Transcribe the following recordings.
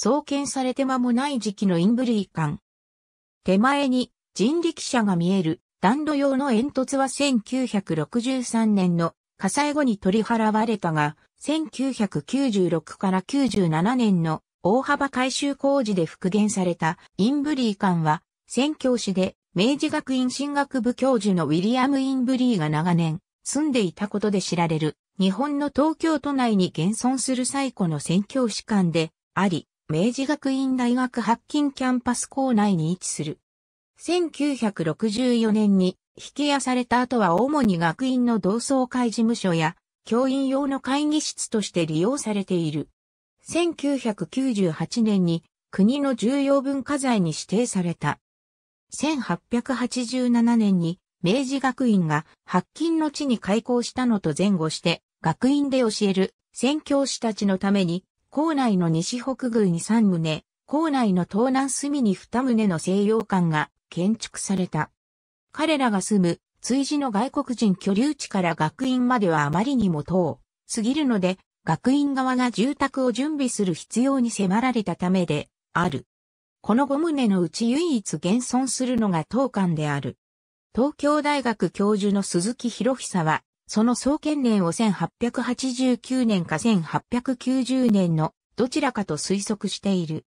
創建されて間もない時期のインブリー館。手前に人力車が見える暖炉用の煙突は1963年の火災後に取り払われたが、1996から97年の大幅改修工事で復元されたインブリー館は、宣教師で明治学院進学部教授のウィリアム・インブリーが長年住んでいたことで知られる日本の東京都内に現存する最古の宣教師館であり、明治学院大学白金キャンパス校内に位置する。1964年に引き屋された後は主に学院の同窓会事務所や教員用の会議室として利用されている。1998年に国の重要文化財に指定された。1887年に明治学院が白金の地に開校したのと前後して学院で教える宣教師たちのために校内の西北宮に3棟、校内の東南隅に2棟の西洋館が建築された。彼らが住む、追事の外国人居留地から学院まではあまりにも遠すぎるので、学院側が住宅を準備する必要に迫られたためである。この5棟のうち唯一現存するのが当館である。東京大学教授の鈴木博久は、その創建年を1889年か1890年のどちらかと推測している。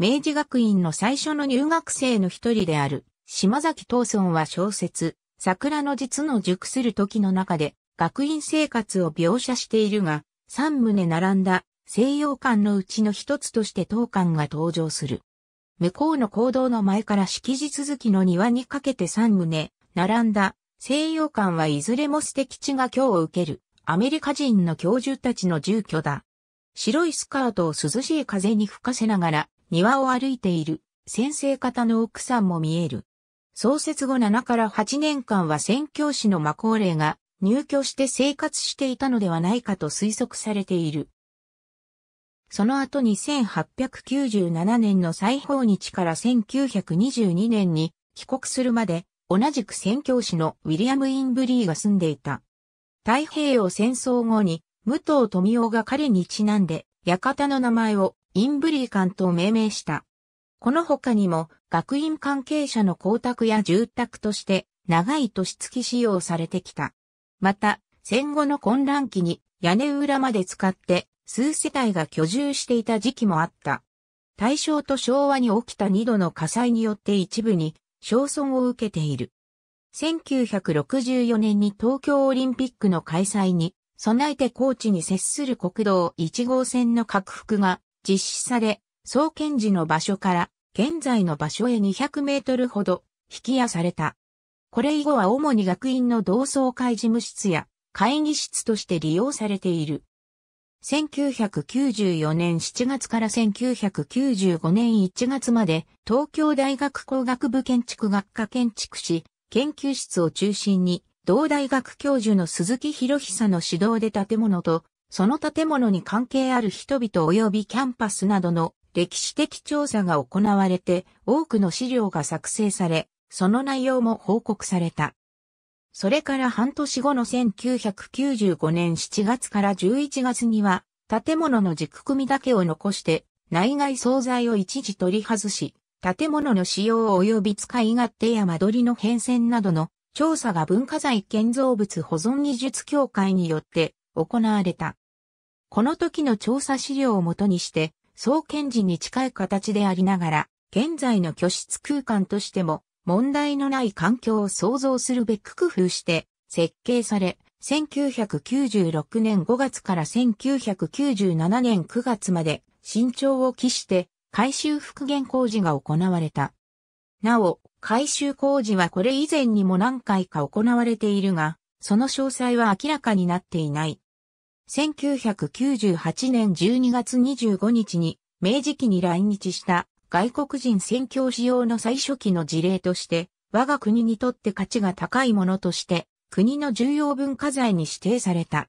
明治学院の最初の入学生の一人である島崎藤村は小説、桜の実の熟する時の中で学院生活を描写しているが、三棟並んだ西洋館のうちの一つとして当館が登場する。向こうの行動の前から敷地続きの庭にかけて三棟、並んだ西洋館はいずれも捨て基地が今日を受けるアメリカ人の教授たちの住居だ。白いスカートを涼しい風に吹かせながら庭を歩いている先生方の奥さんも見える。創設後7から8年間は宣教師のマコーレが入居して生活していたのではないかと推測されている。その後に1 8 9 7年の再訪日から1922年に帰国するまで同じく宣教師のウィリアム・インブリーが住んでいた。太平洋戦争後に、武藤富夫が彼にちなんで、館の名前をインブリー館と命名した。この他にも、学院関係者の光沢や住宅として、長い年月使用されてきた。また、戦後の混乱期に屋根裏まで使って数世帯が居住していた時期もあった。大正と昭和に起きた二度の火災によって一部に賞損を受けている。1964年に東京オリンピックの開催に備えて高知に接する国道1号線の拡幅が実施され、創建時の場所から現在の場所へ200メートルほど引き屋された。これ以後は主に学院の同窓会事務室や会議室として利用されている。1994年7月から1995年1月まで東京大学工学部建築学科建築士研究室を中心に同大学教授の鈴木博久の指導で建物とその建物に関係ある人々及びキャンパスなどの歴史的調査が行われて多くの資料が作成されその内容も報告された。それから半年後の1995年7月から11月には、建物の軸組だけを残して、内外総材を一時取り外し、建物の使用及び使い勝手や間取りの変遷などの調査が文化財建造物保存技術協会によって行われた。この時の調査資料をもとにして、創建時に近い形でありながら、現在の居室空間としても問題のない環境を創造するべく工夫して設計され、1996年5月から1997年9月まで慎重を期して改修復元工事が行われた。なお、改修工事はこれ以前にも何回か行われているが、その詳細は明らかになっていない。1998年12月25日に明治期に来日した外国人宣教使用の最初期の事例として、我が国にとって価値が高いものとして、国の重要文化財に指定された。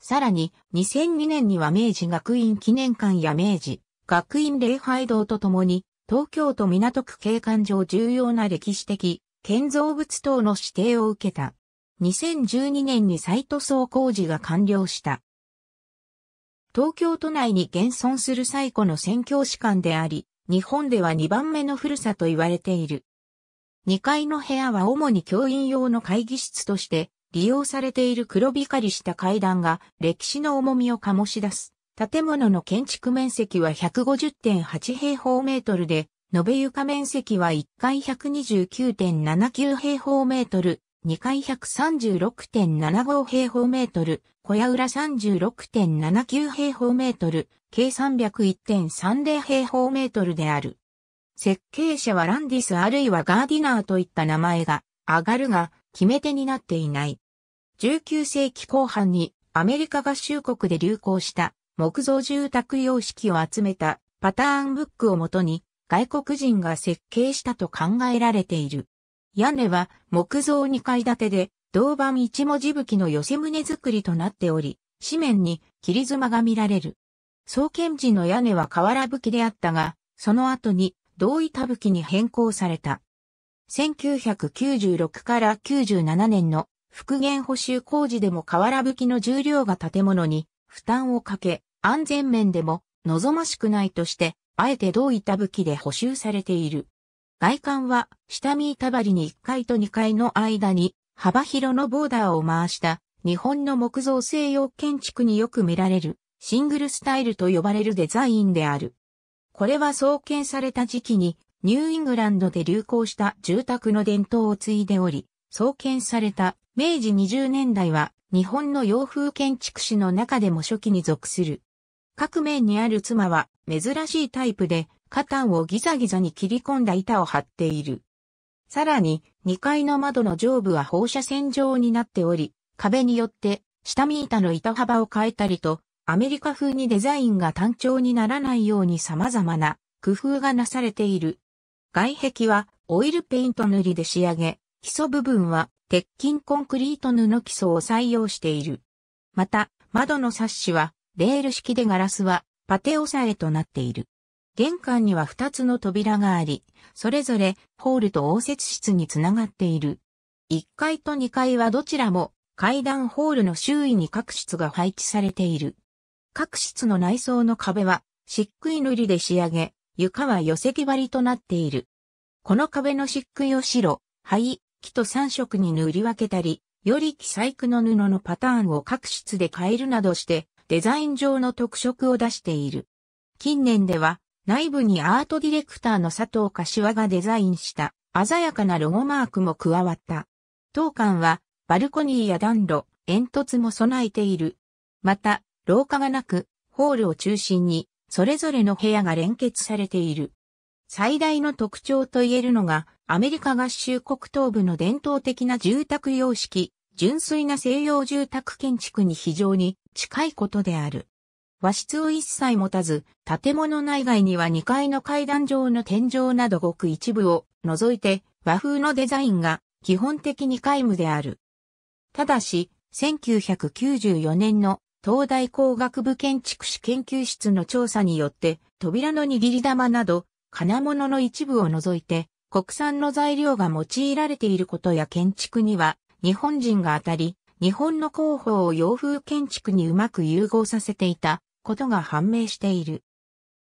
さらに、2002年には明治学院記念館や明治学院礼拝堂とともに、東京都港区景観上重要な歴史的建造物等の指定を受けた。2012年に再塗装工事が完了した。東京都内に現存する最古の宣教師館であり、日本では2番目の古さと言われている。2階の部屋は主に教員用の会議室として利用されている黒光りした階段が歴史の重みを醸し出す。建物の建築面積は150.8平方メートルで、延べ床面積は1階129.79平方メートル、2階136.75平方メートル、小屋裏36.79平方メートル、計301.30平方メートルである。設計者はランディスあるいはガーディナーといった名前が上がるが決め手になっていない。19世紀後半にアメリカ合衆国で流行した木造住宅様式を集めたパターンブックをもとに外国人が設計したと考えられている。屋根は木造2階建てで、銅板一文字吹きの寄せ棟作りとなっており、紙面に切妻が見られる。創建時の屋根は瓦吹きであったが、その後に銅板吹きに変更された。1996から97年の復元補修工事でも瓦吹きの重量が建物に負担をかけ、安全面でも望ましくないとして、あえて銅板吹きで補修されている。外観は下見板張りに1階と2階の間に幅広のボーダーを回した日本の木造西洋建築によく見られるシングルスタイルと呼ばれるデザインである。これは創建された時期にニューイングランドで流行した住宅の伝統を継いでおり、創建された明治20年代は日本の洋風建築史の中でも初期に属する。各面にある妻は珍しいタイプでカタンをギザギザに切り込んだ板を張っている。さらに、2階の窓の上部は放射線状になっており、壁によって下見板の板幅を変えたりと、アメリカ風にデザインが単調にならないように様々な工夫がなされている。外壁はオイルペイント塗りで仕上げ、基礎部分は鉄筋コンクリート布基礎を採用している。また、窓のサッシはレール式でガラスはパテオサエとなっている。玄関には2つの扉があり、それぞれホールと応接室につながっている。1階と2階はどちらも階段ホールの周囲に各室が配置されている。各室の内装の壁は漆喰塗りで仕上げ、床は寄せ木張りとなっている。この壁の漆喰を白、灰、木と3色に塗り分けたり、より木細工の布のパターンを各室で変えるなどして、デザイン上の特色を出している。近年では、内部にアートディレクターの佐藤柏がデザインした鮮やかなロゴマークも加わった。当館はバルコニーや暖炉、煙突も備えている。また、廊下がなく、ホールを中心に、それぞれの部屋が連結されている。最大の特徴と言えるのが、アメリカ合衆国東部の伝統的な住宅様式、純粋な西洋住宅建築に非常に近いことである。和室を一切持たず、建物内外には2階の階段上の天井などごく一部を除いて和風のデザインが基本的に皆無である。ただし、1994年の東大工学部建築士研究室の調査によって、扉の握り玉など、金物の一部を除いて、国産の材料が用いられていることや建築には、日本人が当たり、日本の広報を洋風建築にうまく融合させていたことが判明している。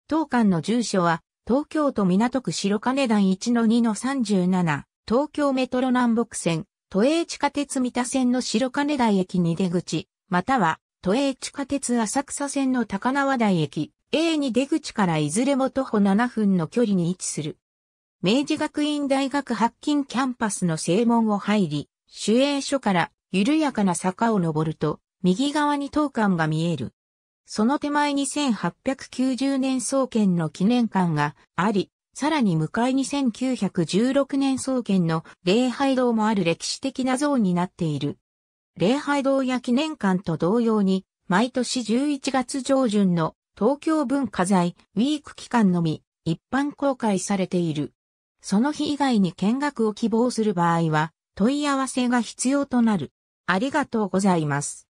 当館の住所は、東京都港区白金台1-2-37、東京メトロ南北線、都営地下鉄三田線の白金台駅に出口、または、都営地下鉄浅草線の高輪台駅、a に出口からいずれも徒歩7分の距離に位置する。明治学院大学白金キャンパスの正門を入り、主営所から緩やかな坂を登ると、右側に当館が見える。その手前に1890年創建の記念館があり、さらに向かいに1916年創建の礼拝堂もある歴史的な像になっている。礼拝堂や記念館と同様に、毎年11月上旬の東京文化財ウィーク期間のみ一般公開されている。その日以外に見学を希望する場合は問い合わせが必要となる。ありがとうございます。